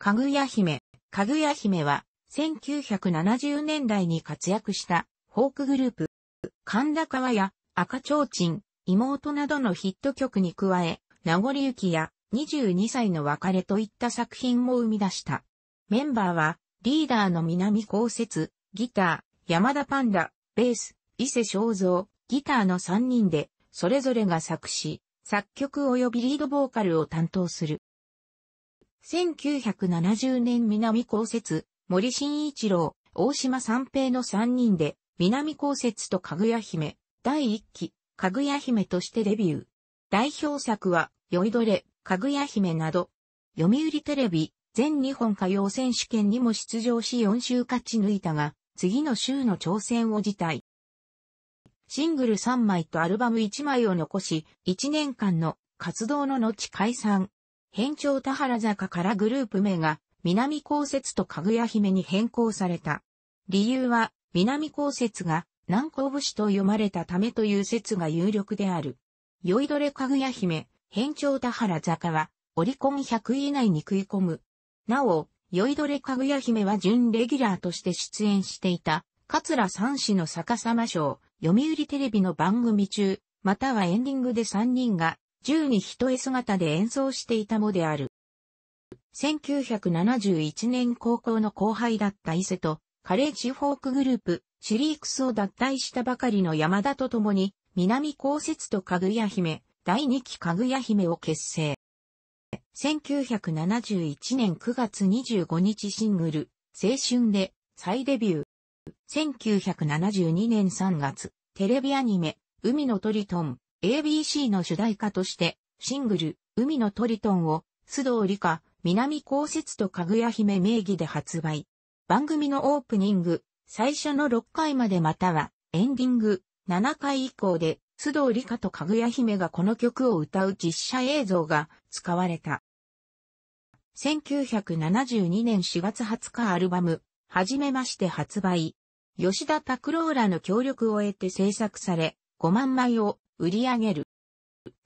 かぐや姫。かぐや姫は、1970年代に活躍した、フォークグループ。神田川や、赤ちょうちん、妹などのヒット曲に加え、名残雪や、22歳の別れといった作品も生み出した。メンバーは、リーダーの南公設ギター、山田パンダ、ベース、伊勢正蔵、ギターの3人で、それぞれが作詞、作曲及びリードボーカルを担当する。1970年南高設、森新一郎、大島三平の3人で、南高設とかぐや姫、第1期、かぐや姫としてデビュー。代表作は、酔いどれ、かぐや姫など、読売テレビ、全日本歌謡選手権にも出場し4週勝ち抜いたが、次の週の挑戦を辞退。シングル3枚とアルバム1枚を残し、1年間の活動の後解散。変調田原坂からグループ名が南高説とかぐや姫に変更された。理由は南高説が南高節と読まれたためという説が有力である。酔いどれかぐや姫、変調田原坂は折り込み100位以内に食い込む。なお、酔いどれかぐや姫は準レギュラーとして出演していた、桂三氏の逆さま賞、読売テレビの番組中、またはエンディングで3人が銃に一重姿で演奏していたもである。1971年高校の後輩だった伊勢と、カレッジフォークグループ、シリークスを脱退したばかりの山田と共に、南高節とかぐや姫、第2期かぐや姫を結成。1971年9月25日シングル、青春で再デビュー。1972年3月、テレビアニメ、海のトリトン、ABC の主題歌として、シングル、海のトリトンを、須藤理香、南高節とかぐや姫名義で発売。番組のオープニング、最初の6回までまたは、エンディング、7回以降で、須藤理香とかぐや姫がこの曲を歌う実写映像が使われた。1972年4月20日アルバム、はじめまして発売。吉田拓郎らの協力を得て制作され、5万枚を売り上げる。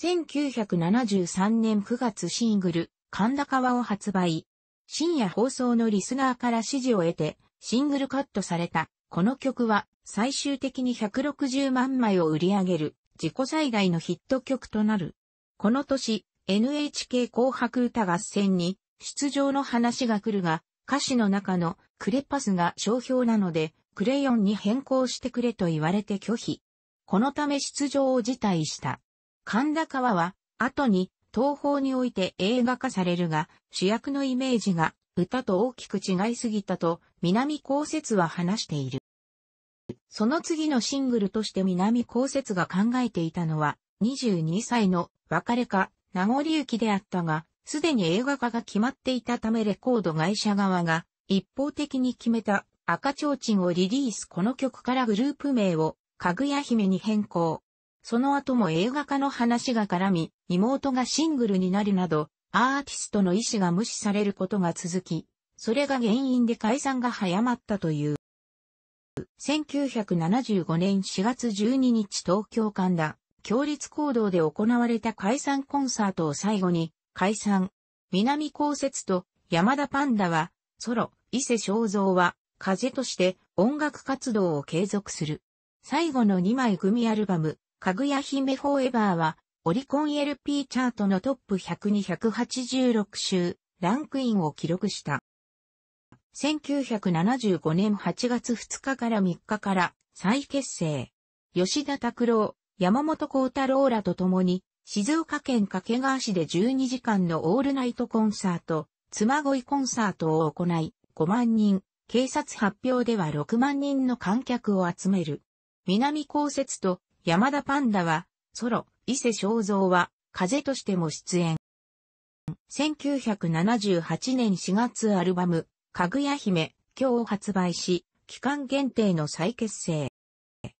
1973年9月シングル、神田川を発売。深夜放送のリスナーから支持を得て、シングルカットされた。この曲は、最終的に160万枚を売り上げる、自己最大のヒット曲となる。この年、NHK 紅白歌合戦に、出場の話が来るが、歌詞の中のクレパスが商標なので、クレヨンに変更してくれと言われて拒否。このため出場を辞退した。神田川は、後に、東方において映画化されるが、主役のイメージが、歌と大きく違いすぎたと、南高説は話している。その次のシングルとして南高説が考えていたのは、22歳の別れか、名残きであったが、すでに映画化が決まっていたためレコード会社側が一方的に決めた赤ちょうちんをリリースこの曲からグループ名をかぐや姫に変更。その後も映画化の話が絡み、妹がシングルになるなど、アーティストの意思が無視されることが続き、それが原因で解散が早まったという。1975年4月12日東京間だ、協立行動で行われた解散コンサートを最後に、解散。南高節と山田パンダは、ソロ、伊勢正蔵は、風として音楽活動を継続する。最後の2枚組アルバム、かぐや姫フォーエバーは、オリコン LP チャートのトップ100に186週、ランクインを記録した。1975年8月2日から3日から再結成。吉田拓郎、山本幸太郎らと共に、静岡県掛川市で12時間のオールナイトコンサート、妻恋コンサートを行い、5万人、警察発表では6万人の観客を集める。南高節と山田パンダは、ソロ、伊勢正蔵は、風としても出演。1978年4月アルバム、かぐや姫、今日を発売し、期間限定の再結成。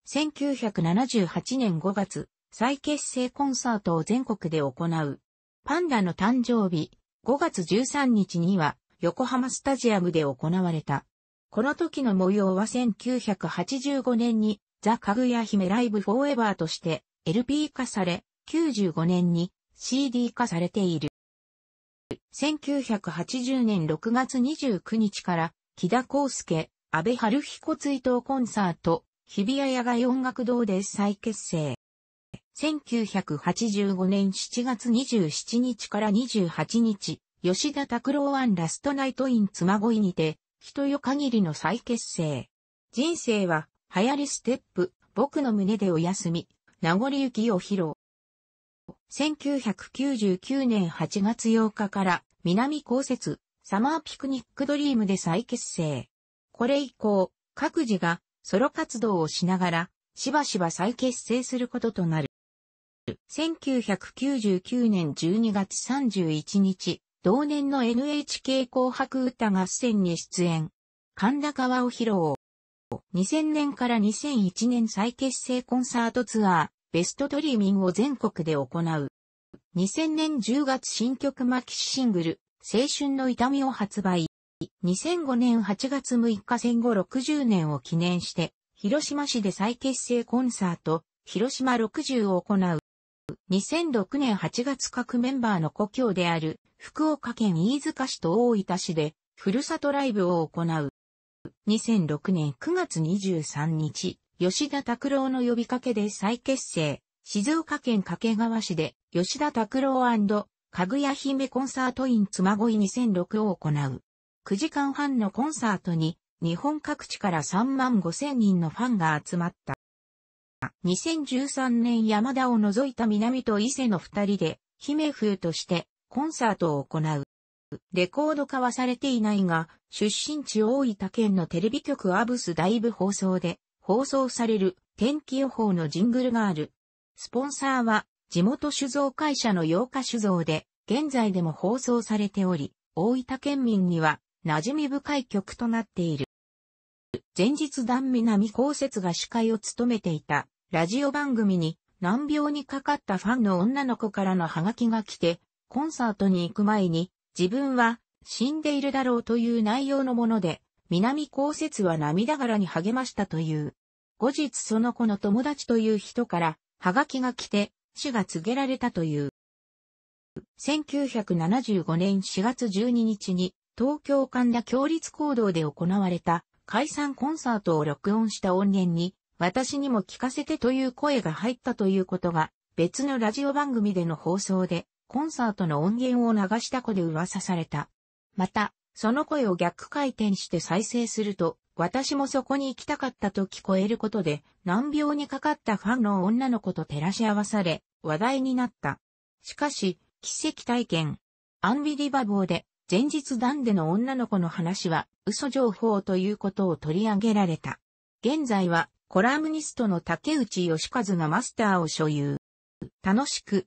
1978年5月、再結成コンサートを全国で行う。パンダの誕生日、5月13日には、横浜スタジアムで行われた。この時の模様は1985年にザ・かぐや姫ライブ・フォーエバーとして LP 化され、95年に CD 化されている。1980年6月29日から、木田康介、安倍春彦追悼コンサート、日比谷野外音楽堂で再結成。1985年7月27日から28日、吉田拓郎ワンラストナイトイン妻恋にて、人よ限りの再結成。人生は流行りステップ、僕の胸でお休み、名残雪を披露。1999年8月8日から南高設サマーピクニックドリームで再結成。これ以降、各自がソロ活動をしながら、しばしば再結成することとなる。1999年12月31日、同年の NHK 紅白歌合戦に出演。神田川を披露。2000年から2001年再結成コンサートツアー、ベストトリーミンを全国で行う。2000年10月新曲マキシシングル、青春の痛みを発売。2005年8月6日戦後60年を記念して、広島市で再結成コンサート、広島60を行う。2006年8月各メンバーの故郷である福岡県飯塚市と大分市でふるさとライブを行う。2006年9月23日、吉田拓郎の呼びかけで再結成、静岡県掛川市で吉田拓郎かぐや姫コンサートイン妻恋2006を行う。9時間半のコンサートに日本各地から3万5千人のファンが集まった。2013年山田を除いた南と伊勢の二人で、姫風としてコンサートを行う。レコード化はされていないが、出身地大分県のテレビ局アブス大部放送で放送される天気予報のジングルがある。スポンサーは地元酒造会社の洋歌酒造で、現在でも放送されており、大分県民には馴染み深い曲となっている。前日段南高節が司会を務めていたラジオ番組に難病にかかったファンの女の子からのハガキが来て、コンサートに行く前に自分は死んでいるだろうという内容のもので、南高節は涙柄に励ましたという。後日その子の友達という人から、はがきが来て、死が告げられたという。1975年4月12日に、東京神田共立行動で行われた解散コンサートを録音した音源に、私にも聞かせてという声が入ったということが、別のラジオ番組での放送でコンサートの音源を流した子で噂された。また、その声を逆回転して再生すると、私もそこに行きたかったと聞こえることで、難病にかかったファンの女の子と照らし合わされ、話題になった。しかし、奇跡体験。アンビリバボーで、前日段での女の子の話は、嘘情報ということを取り上げられた。現在は、コラムニストの竹内義和がマスターを所有。楽しく、